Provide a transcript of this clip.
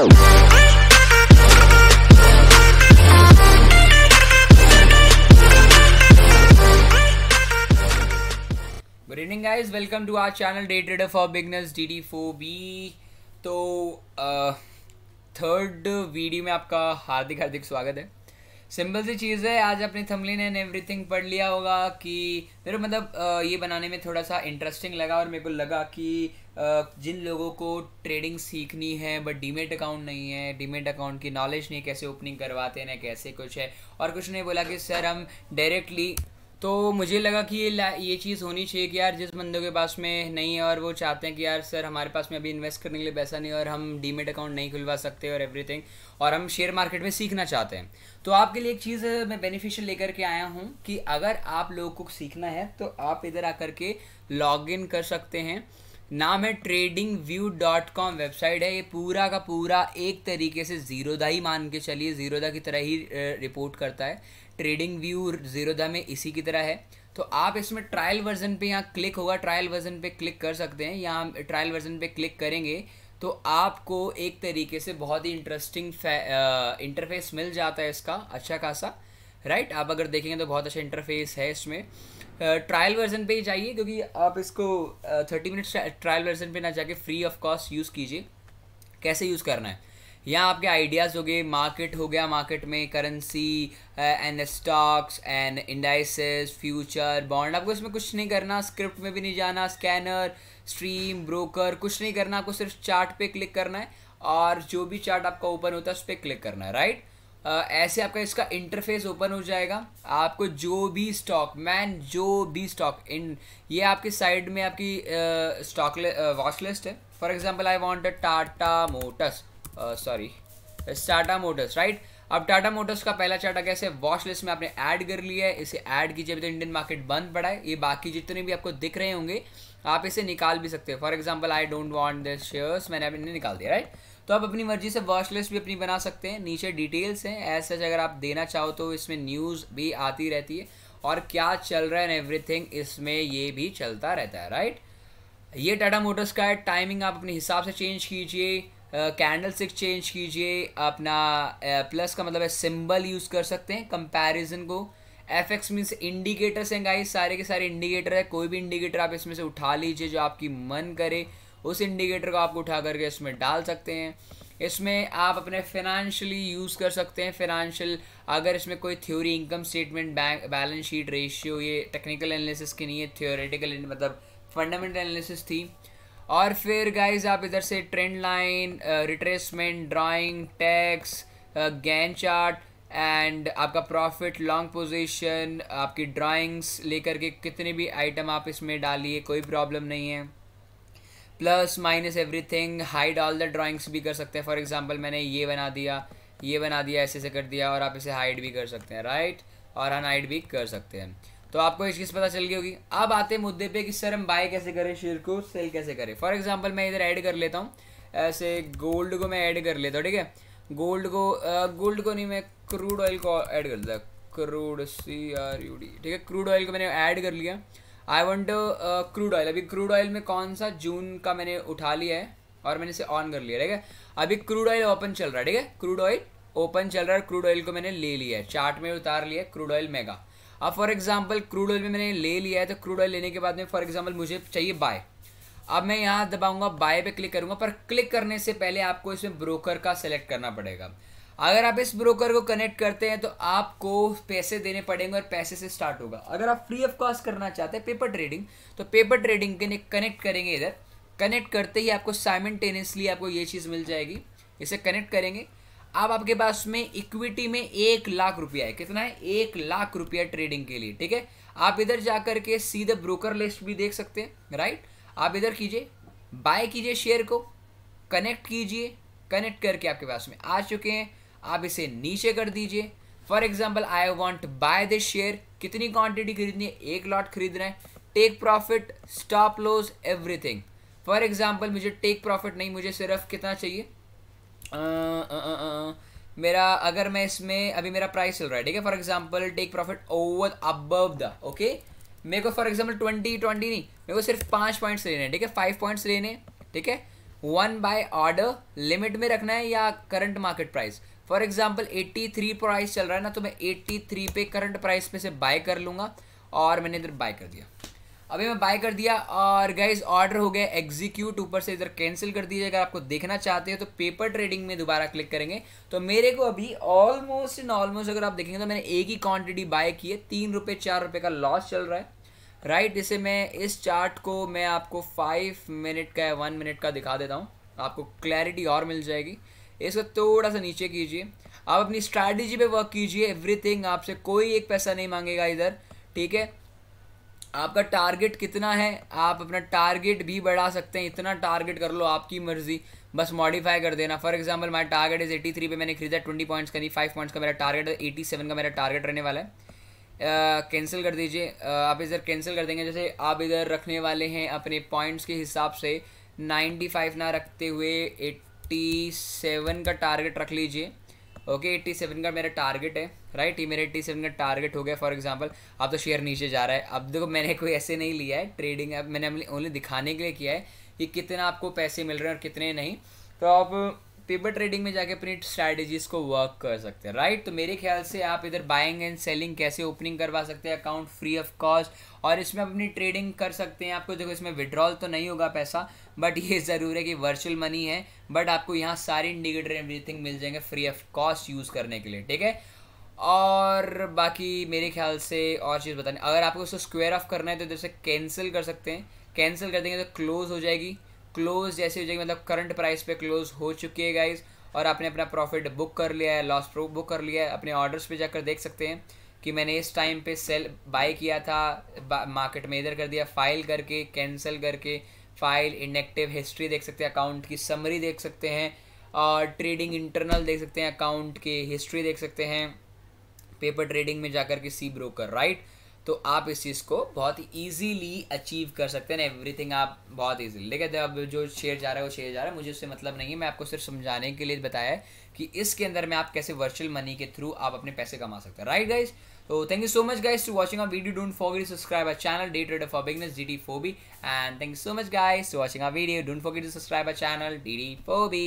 good evening guys welcome to our channel day trader for bigness D D four B तो third uh, video में आपका हार्दिक हार्दिक स्वागत है simple सी चीज़ है आज अपने थमलिन एंड एवरीथिंग पढ़ लिया होगा कि मेरे मतलब ये बनाने में थोड़ा सा इंटरेस्टिंग लगा और मेरे को लगा कि जिन लोगों को ट्रेडिंग सीखनी है बट डीमेट अकाउंट नहीं है डीमेट अकाउंट की नॉलेज नहीं कैसे ओपनिंग करवाते हैं कैसे कुछ है और कुछ ने बोला कि सर हम डायरेक्टली तो मुझे लगा कि ये ये चीज़ होनी चाहिए कि यार जिस बंदों के पास में नहीं है और वो चाहते हैं कि यार सर हमारे पास में अभी इन्वेस्ट करने के लिए पैसा नहीं है और हम डीमेट अकाउंट नहीं खुलवा सकते और एवरीथिंग और हम शेयर मार्केट में सीखना चाहते हैं तो आपके लिए एक चीज़ मैं बेनिफिशियल लेकर के आया हूँ कि अगर आप लोगों को सीखना है तो आप इधर आ के लॉग इन कर सकते हैं नाम है trading view dot com website है ये पूरा का पूरा एक तरीके से जीरोदा ही मान के चलिए जीरोदा की तरह ही रिपोर्ट करता है ट्रेडिंग व्यू जीरोदा में इसी की तरह है तो आप इसमें ट्रायल वर्जन पे यहाँ क्लिक होगा ट्रायल वर्जन पे क्लिक कर सकते हैं यहाँ ट्रायल वर्जन पे क्लिक करेंगे तो आपको एक तरीके से बहुत ही इंटरेस्टिंग इंटरफेस मिल जाता है इसका अच्छा खासा राइट आप अगर देखेंगे तो बहुत अच्छा इंटरफेस है इसमें ट्रायल वर्जन पे ही जाइए क्योंकि आप इसको थर्टी मिनट्स ट्रायल वर्जन पे ना जाके फ्री ऑफ कॉस्ट यूज़ कीजिए कैसे यूज़ करना है यहाँ आपके आइडियाज़ हो गए मार्केट हो गया मार्केट में currency and stocks and indices future bond आपको इसमें कुछ नहीं करना स्क्रिप्ट में भी नहीं जाना स्कैनर स्ट्रीम ब्रोकर कुछ नहीं करना आपको सिर्फ चार्ट पे क्लिक करना है और जो भी चार्ट आपका ओपन होता है उस पर क्लिक करना है राइट uh, ऐसे आपका इसका इंटरफेस ओपन हो जाएगा आपको जो भी स्टॉक मैन जो भी स्टॉक इन ये आपके साइड में आपकी स्टॉक वॉच लिस्ट है for example I want Tata Motors sorry Tata Motors right अब टाटा मोटर्स का पहला चार्ट कैसे वॉश वॉच लिस्ट में आपने ऐड कर लिया है इसे ऐड कीजिए अभी तो इंडियन मार्केट बंद पड़ा है ये बाकी जितने भी आपको दिख रहे होंगे आप इसे निकाल भी सकते हैं for example I don't want this shares मैंने इन्हें निकाल दिया राइट तो आप अपनी मर्जी से वॉच लिस्ट भी अपनी बना सकते हैं नीचे डिटेल्स हैं एज सच अगर आप देना चाहो तो इसमें न्यूज़ भी आती रहती है और क्या चल रहा है एंड एवरीथिंग इसमें ये भी चलता रहता है राइट ये टाटा मोटर्स का टाइमिंग आप अपने हिसाब से चेंज कीजिए कैंडल स्टिक चेंज कीजिए अपना प्लस uh, का मतलब है सिंबल यूज़ कर सकते हैं कंपैरिजन को एफ एक्स मीन्स इंडिकेटर्स हैं गाइस सारे के सारे इंडिकेटर है कोई भी इंडिकेटर आप इसमें से उठा लीजिए जो आपकी मन करे उस इंडिकेटर को आप उठा करके इसमें डाल सकते हैं इसमें आप अपने फिनेंशियली यूज़ कर सकते हैं फिनेंशियल अगर इसमें कोई theory income statement bank balance sheet ratio ये टेक्निकल एनालिसिस की नहीं है थियोरेटिकल मतलब फंडामेंटल एनालिसिस थी और फिर गाइज आप इधर से trend line retracement drawing text Gann chart and आपका प्रॉफिट लॉन्ग पोजीशन आपकी ड्राइंग्स लेकर के कितने भी आइटम आप इसमें डालिए कोई प्रॉब्लम नहीं है plus minus everything hide all the drawings भी कर सकते हैं फॉर एग्जांपल मैंने ये बना दिया ये बना दिया ऐसे ऐसे कर दिया और आप इसे हाइड भी कर सकते हैं राइट और अनहाइड भी कर सकते हैं तो आपको ये चीज़ पता चल गई होगी अब आते हैं मुद्दे पे कि सर हम बाय कैसे करें शेयर को सेल कैसे करें फॉर एग्जाम्पल मैं इधर ऐड कर लेता हूँ ऐसे गोल्ड को मैं ऐड कर लेता हूँ ठीक है गोल्ड को गोल्ड को नहीं मैं क्रूड ऑयल को ऐड कर देता crude C R U D ठीक है क्रूड ऑयल को मैंने ऐड कर लिया आई वॉन्ट क्रूड ऑयल अभी क्रूड ऑयल में कौन सा जून का मैंने उठा लिया है और मैंने इसे ऑन कर लिया ठीक है अभी क्रूड ऑयल ओपन चल रहा है ठीक है क्रूड ऑयल ओपन चल रहा है क्रूड ऑयल को मैंने ले लिया है चार्ट में उतार लिया क्रूड ऑयल मेगा अब फॉर एग्जाम्पल क्रूड ऑयल में मैंने ले लिया है तो क्रूड ऑयल लेने के बाद में फॉर एग्जाम्पल मुझे चाहिए बाय अब मैं यहाँ दबाऊंगा बाय पे क्लिक करूंगा पर क्लिक करने से पहले आपको इसमें ब्रोकर का सेलेक्ट करना पड़ेगा अगर आप इस ब्रोकर को कनेक्ट करते हैं तो आपको पैसे देने पड़ेंगे और पैसे से स्टार्ट होगा अगर आप फ्री ऑफ कॉस्ट करना चाहते हैं पेपर ट्रेडिंग तो पेपर ट्रेडिंग के लिए कनेक्ट करेंगे इधर कनेक्ट करते ही आपको साइमेंटेनियसली आपको ये चीज़ मिल जाएगी इसे कनेक्ट करेंगे अब आपके पास में इक्विटी में एक लाख रुपया है कितना है एक लाख रुपया ट्रेडिंग के लिए ठीक है आप इधर जाकर के सीधे ब्रोकर लिस्ट भी देख सकते हैं राइट आप इधर कीजिए बाय कीजिए शेयर को कनेक्ट कीजिए कनेक्ट करके आपके पास में आ चुके हैं आप इसे नीचे कर दीजिए for example I want buy this share कितनी क्वांटिटी खरीदनी है एक लॉट खरीद रहे हैं take profit stop loss everything for example मुझे टेक प्रॉफिट नहीं मुझे सिर्फ कितना चाहिए Uh, uh, uh, मेरा अगर मैं इसमें अभी मेरा प्राइस चल रहा है ठीक है for example take profit over above the okay मेरे को फॉर एग्जाम्पल ट्वेंटी ट्वेंटी नहीं मेरे को सिर्फ पाँच पॉइंट्स लेने हैं ठीक है फाइव पॉइंट्स लेने ठीक है वन बाय ऑर्डर लिमिट में रखना है या current market price for example eighty three price चल रहा है ना तो मैं एट्टी थ्री पे करंट प्राइस पे से बाय कर लूँगा और मैंने इधर बाय कर दिया अभी मैं बाय कर दिया और गाइज ऑर्डर हो गया एग्जीक्यूट ऊपर से इधर कैंसिल कर दीजिए अगर आपको देखना चाहते हैं तो पेपर ट्रेडिंग में दोबारा क्लिक करेंगे तो मेरे को अभी ऑलमोस्ट इन ऑलमोस्ट अगर आप देखेंगे तो मैंने एक ही क्वांटिटी बाय की है तीन रुपये चार रुपये का लॉस चल रहा है राइट right, इसे मैं इस चार्ट को मैं आपको फाइव मिनट का या वन मिनट का दिखा देता हूँ आपको क्लैरिटी और मिल जाएगी इसको थोड़ा सा नीचे कीजिए आप अपनी स्ट्रैटेजी पर वर्क कीजिए एवरीथिंग आपसे कोई एक पैसा नहीं मांगेगा इधर ठीक है आपका टारगेट कितना है आप अपना टारगेट भी बढ़ा सकते हैं इतना टारगेट कर लो आपकी मर्जी बस मॉडिफाई कर देना for example my target is 83 पे मैंने खरीदा 20 पॉइंट्स का नहीं फाइव पॉइंट्स का मेरा टारगेट है 87 का मेरा टारगेट रहने वाला है कैंसिल uh, कर दीजिए uh, आप इधर कैंसिल कर देंगे जैसे आप इधर रखने वाले हैं अपने पॉइंट्स के हिसाब से फाइव ना रखते हुए सेवन का टारगेट रख लीजिए ओके एट्टी सेवन का मेरा टारगेट है राइट ये मेरे टी सेवन का टारगेट हो गया फॉर एग्जाम्पल अब तो शेयर नीचे जा रहा है अब देखो मैंने कोई ऐसे नहीं लिया है ट्रेडिंग अब मैंने ओनली दिखाने के लिए किया है कि कितना आपको पैसे मिल रहे हैं और कितने नहीं तो आप पेपर ट्रेडिंग में जाके अपनी स्ट्रैटेजीज को वर्क कर सकते हैं राइट तो मेरे ख्याल से आप इधर बाइंग एंड सेलिंग कैसे ओपनिंग करवा सकते हैं अकाउंट फ्री ऑफ कॉस्ट और इसमें अपनी ट्रेडिंग कर सकते हैं आपको देखो इसमें विड्रॉल तो नहीं होगा पैसा बट ये ज़रूर है कि वर्चुअल मनी है बट आपको यहाँ सारे इंडिकेटर एवरीथिंग मिल जाएंगे फ्री ऑफ कॉस्ट यूज़ करने के लिए ठीक है और बाकी मेरे ख्याल से और चीज़ बताने अगर आपको उसको स्क्वेयर ऑफ करना है तो जैसे कैंसिल कर सकते हैं कैंसिल कर देंगे तो क्लोज़ हो जाएगी क्लोज़ जैसे हो जाएगी मतलब करंट प्राइस पे क्लोज़ हो चुकी है गाइज़ और आपने अपना प्रॉफिट बुक कर लिया है लॉस प्रो बुक कर लिया है अपने ऑर्डर्स पे जाकर देख सकते हैं कि मैंने इस टाइम पे सेल बाय किया था मार्केट में इधर कर दिया फाइल करके कैंसिल करके फाइल इनएक्टिव हिस्ट्री देख सकते हैं अकाउंट की समरी देख सकते हैं और ट्रेडिंग इंटरनल देख सकते हैं अकाउंट की हिस्ट्री देख सकते हैं पेपर ट्रेडिंग में जाकर के सी ब्रोकर राइट तो आप इस चीज़ को बहुत ईजीली अचीव कर सकते हैं एवरीथिंग आप बहुत ईजीली लेकिन अब जो शेयर जा रहा है वो शेयर जा रहा है मुझे उससे मतलब नहीं है मैं आपको सिर्फ समझाने के लिए बताया है कि इसके अंदर में आप कैसे वर्चुअल मनी के थ्रू आप अपने पैसे कमा सकते हैं राइट गाइज तो thank you so much guys to watching our video don't for to subscribe our channel D trade for bigness D डी फोबी and thank you so much guys to watching our video don't for to subscribe our channel डी डी Phoebe